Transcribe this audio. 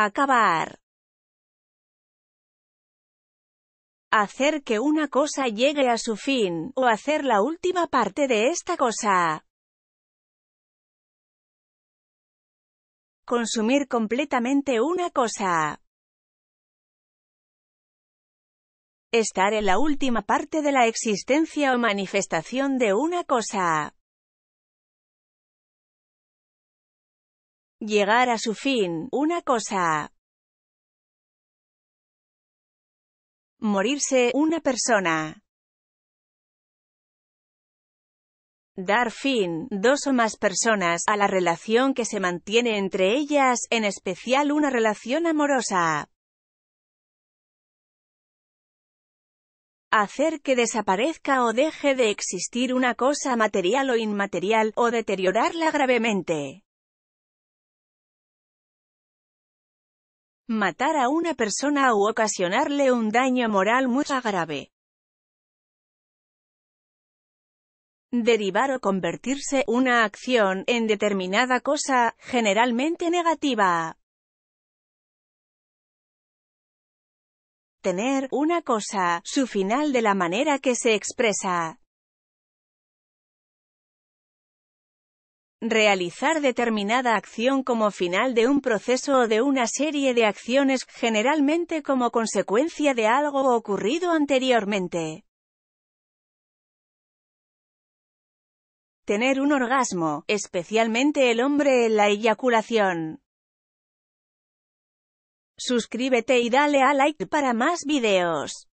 acabar. Hacer que una cosa llegue a su fin, o hacer la última parte de esta cosa. Consumir completamente una cosa. Estar en la última parte de la existencia o manifestación de una cosa. Llegar a su fin, una cosa. Morirse, una persona. Dar fin, dos o más personas, a la relación que se mantiene entre ellas, en especial una relación amorosa. hacer que desaparezca o deje de existir una cosa material o inmaterial, o deteriorarla gravemente. matar a una persona u ocasionarle un daño moral muy grave. Derivar o convertirse una acción en determinada cosa, generalmente negativa. Tener una cosa, su final de la manera que se expresa. Realizar determinada acción como final de un proceso o de una serie de acciones, generalmente como consecuencia de algo ocurrido anteriormente. Tener un orgasmo, especialmente el hombre en la eyaculación. Suscríbete y dale a like para más videos.